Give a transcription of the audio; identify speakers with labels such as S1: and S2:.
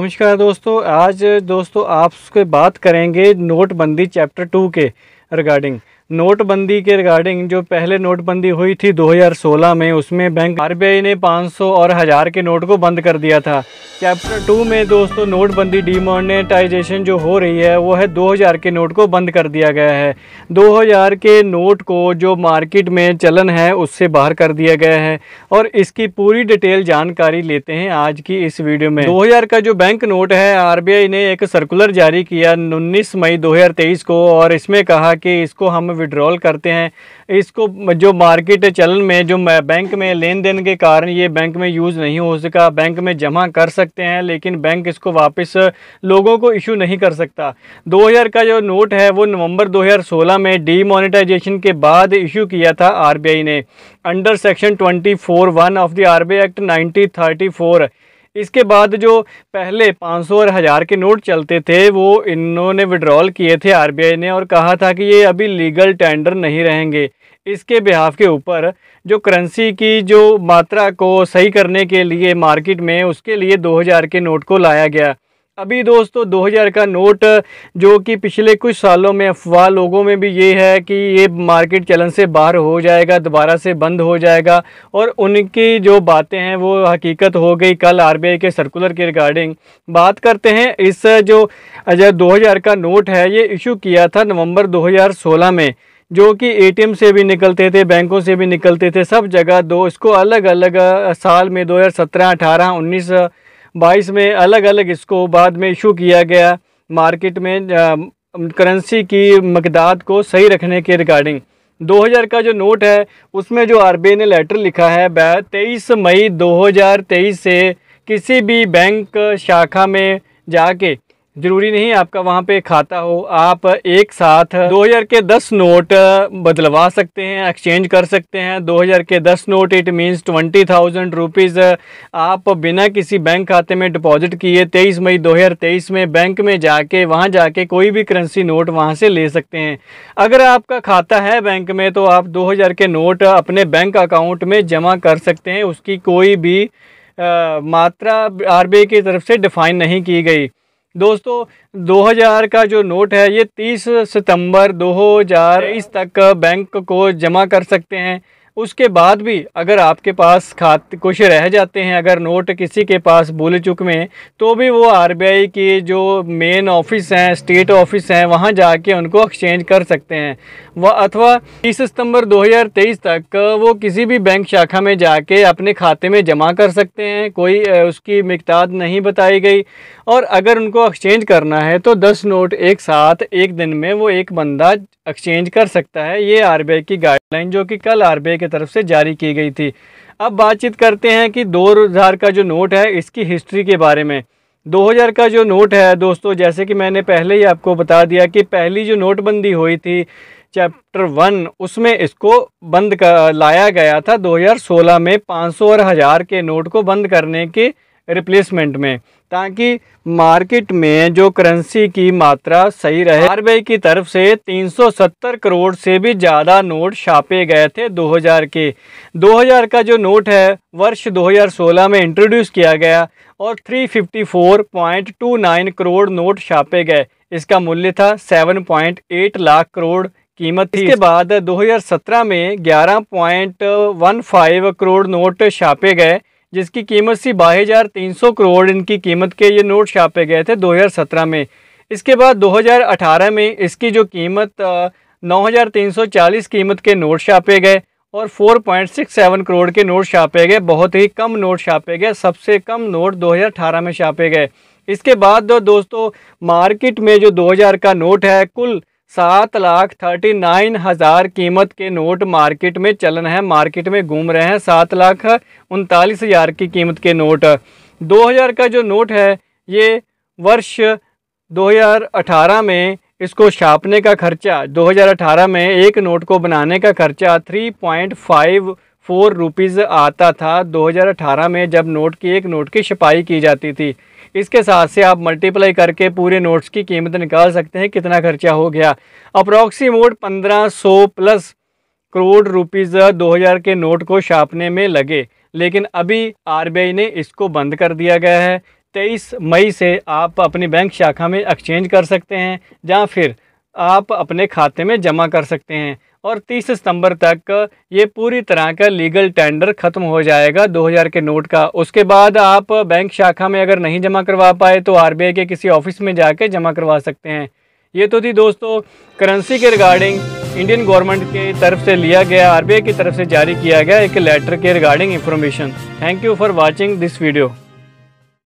S1: नमस्कार दोस्तों आज दोस्तों आपसे बात करेंगे नोटबंदी चैप्टर टू के रिगार्डिंग नोटबंदी के रिगार्डिंग जो पहले नोटबंदी हुई थी 2016 में उसमें बैंक आरबीआई ने 500 और हज़ार के नोट को बंद कर दिया था चैप्टर टू में दोस्तों नोटबंदी डिमोनेटाइजेशन जो हो रही है वो है 2000 के नोट को बंद कर दिया गया है 2000 के नोट को जो मार्केट में चलन है उससे बाहर कर दिया गया है और इसकी पूरी डिटेल जानकारी लेते हैं आज की इस वीडियो में हजार का जो बैंक नोट है आरबीआई ने एक सर्कुलर जारी किया उन्नीस मई दो को और इसमें कहा कि इसको हम विड्रॉल करते हैं इसको जो मार्केट चलन में जो बैंक में लेन देन के कारण ये बैंक में यूज़ नहीं हो सका बैंक में जमा कर सकते हैं लेकिन बैंक इसको वापस लोगों को इशू नहीं कर सकता 2000 का जो नोट है वो नवंबर 2016 में डीमोनेटाइजेशन के बाद इशू किया था आरबीआई ने under section twenty four one of the R B act nineteen thirty four इसके बाद जो पहले 500 और हज़ार के नोट चलते थे वो इन्होंने विड्रॉल किए थे आरबीआई ने और कहा था कि ये अभी लीगल टेंडर नहीं रहेंगे इसके बिहाफ के ऊपर जो करेंसी की जो मात्रा को सही करने के लिए मार्केट में उसके लिए 2000 के नोट को लाया गया अभी दोस्तों 2000 का नोट जो कि पिछले कुछ सालों में अफवाह लोगों में भी ये है कि ये मार्केट चलन से बाहर हो जाएगा दोबारा से बंद हो जाएगा और उनकी जो बातें हैं वो हकीकत हो गई कल आरबीआई के सर्कुलर के रिगार्डिंग बात करते हैं इस जो दो हज़ार का नोट है ये इशू किया था नवंबर 2016 में जो कि एटीएम से भी निकलते थे बैंकों से भी निकलते थे सब जगह दो इसको अलग अलग साल में दो हज़ार सत्रह बाईस में अलग अलग इसको बाद में इशू किया गया मार्केट में करेंसी की मकदाद को सही रखने के रिगार्डिंग 2000 का जो नोट है उसमें जो आर ने लेटर लिखा है तेईस मई 2023 से किसी भी बैंक शाखा में जाके जरूरी नहीं आपका वहाँ पे खाता हो आप एक साथ 2000 के 10 नोट बदलवा सकते हैं एक्सचेंज कर सकते हैं 2000 के 10 नोट इट मींस 20,000 थाउजेंड आप बिना किसी बैंक खाते में डिपॉजिट किए 23 मई 2023 में बैंक में जाके वहाँ जाके कोई भी करेंसी नोट वहाँ से ले सकते हैं अगर आपका खाता है बैंक में तो आप दो के नोट अपने बैंक अकाउंट में जमा कर सकते हैं उसकी कोई भी आ, मात्रा आर की तरफ से डिफाइन नहीं की गई दोस्तों 2000 का जो नोट है ये 30 सितंबर इस तक बैंक को जमा कर सकते हैं उसके बाद भी अगर आपके पास खात कुछ रह जाते हैं अगर नोट किसी के पास भूल चुक में तो भी वो आरबीआई की जो मेन ऑफिस हैं स्टेट ऑफिस हैं वहाँ जाके उनको एक्सचेंज कर सकते हैं वह अथवा तीस सितंबर 2023 तक वो किसी भी बैंक शाखा में जाके अपने खाते में जमा कर सकते हैं कोई उसकी मकदाद नहीं बताई गई और अगर उनको एक्सचेंज करना है तो दस नोट एक साथ एक दिन में वो एक बंदा एक्सचेंज कर सकता है ये आर की गाइडलाइन जो कि कल आर के की तरफ से जारी की गई थी अब बातचीत करते हैं कि दो हज़ार का जो नोट है इसकी हिस्ट्री के बारे में 2000 का जो नोट है दोस्तों जैसे कि मैंने पहले ही आपको बता दिया कि पहली जो नोटबंदी हुई थी चैप्टर वन उसमें इसको बंद कर लाया गया था 2016 में 500 और हज़ार के नोट को बंद करने के रिप्लेसमेंट में ताकि मार्केट में जो करेंसी की मात्रा सही रहे आरबीआई की तरफ से 370 करोड़ से भी ज़्यादा नोट छापे गए थे 2000 के 2000 का जो नोट है वर्ष 2016 में इंट्रोड्यूस किया गया और 354.29 करोड़ नोट छापे गए इसका मूल्य था 7.8 लाख करोड़ कीमत थी इसके बाद 2017 में 11.15 करोड़ नोट छापे गए जिसकी कीमत सी बाई हज़ार तीन सौ करोड़ इनकी कीमत के ये नोट छापे गए थे 2017 में इसके बाद 2018 में इसकी जो कीमत नौ हज़ार तीन सौ चालीस कीमत के नोट छापे गए और 4.67 करोड़ के नोट छापे गए बहुत ही कम नोट छापे गए सबसे कम नोट 2018 में छापे गए इसके बाद दोस्तों मार्केट में जो 2000 का नोट है कुल सात लाख थर्टी नाइन हज़ार कीमत के नोट मार्केट में चलन है मार्केट में घूम रहे हैं सात लाख उनतालीस हज़ार की कीमत के नोट दो हज़ार का जो नोट है ये वर्ष 2018 में इसको छापने का खर्चा 2018 में एक नोट को बनाने का खर्चा 3.5 फोर रुपीज़ आता था 2018 में जब नोट की एक नोट की छपाई की जाती थी इसके साथ से आप मल्टीप्लाई करके पूरे नोट्स की कीमत निकाल सकते हैं कितना खर्चा हो गया मोड पंद्रह सौ प्लस करोड़ रुपीज़ दो हज़ार के नोट को छापने में लगे लेकिन अभी आरबीआई ने इसको बंद कर दिया गया है तेईस मई से आप अपनी बैंक शाखा में एक्सचेंज कर सकते हैं या फिर आप अपने खाते में जमा कर सकते हैं और 30 सितंबर तक ये पूरी तरह का लीगल टेंडर ख़त्म हो जाएगा 2000 के नोट का उसके बाद आप बैंक शाखा में अगर नहीं जमा करवा पाए तो आरबीआई के किसी ऑफिस में जाके जमा करवा सकते हैं ये तो थी दोस्तों करेंसी के रिगार्डिंग इंडियन गवर्नमेंट की तरफ से लिया गया आरबीआई की तरफ से जारी किया गया एक लेटर के regarding information thank you for watching this video